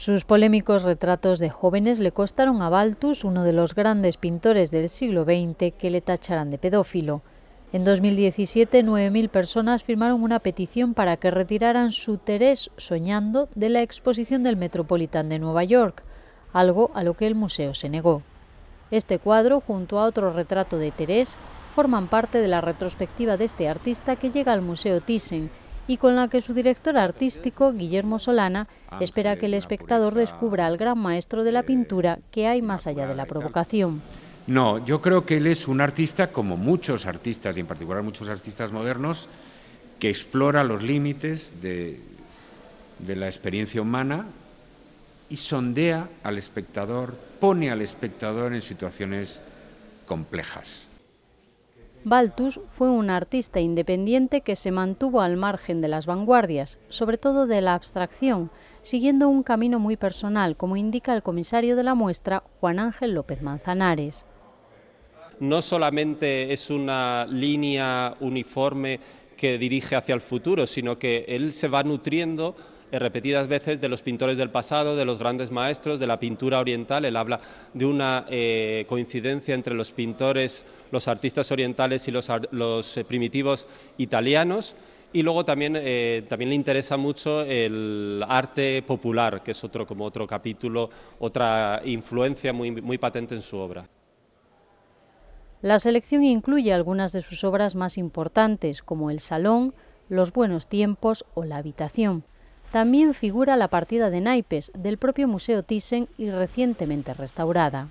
Sus polémicos retratos de jóvenes le costaron a Baltus, uno de los grandes pintores del siglo XX, que le tacharan de pedófilo. En 2017, 9.000 personas firmaron una petición para que retiraran su Terés Soñando de la exposición del Metropolitan de Nueva York, algo a lo que el museo se negó. Este cuadro, junto a otro retrato de Terés, forman parte de la retrospectiva de este artista que llega al Museo Thyssen y con la que su director artístico, Guillermo Solana, ah, espera que el espectador descubra al gran maestro de la pintura que hay más allá de la provocación. No, yo creo que él es un artista como muchos artistas, y en particular muchos artistas modernos, que explora los límites de, de la experiencia humana y sondea al espectador, pone al espectador en situaciones complejas. Baltus fue un artista independiente que se mantuvo al margen de las vanguardias, sobre todo de la abstracción, siguiendo un camino muy personal, como indica el comisario de la muestra, Juan Ángel López Manzanares. No solamente es una línea uniforme que dirige hacia el futuro, sino que él se va nutriendo eh, repetidas veces de los pintores del pasado, de los grandes maestros, de la pintura oriental. Él habla de una eh, coincidencia entre los pintores, los artistas orientales y los, eh, primitivos italianos. Y luego también, también le interesa mucho el arte popular, que es otro, como otro capítulo, otra influencia muy, muy patente en su obra. La selección incluye algunas de sus obras más importantes, como El Salón, Los Buenos Tiempos o La Habitación. También figura la partida de naipes del propio Museo Thyssen y recientemente restaurada.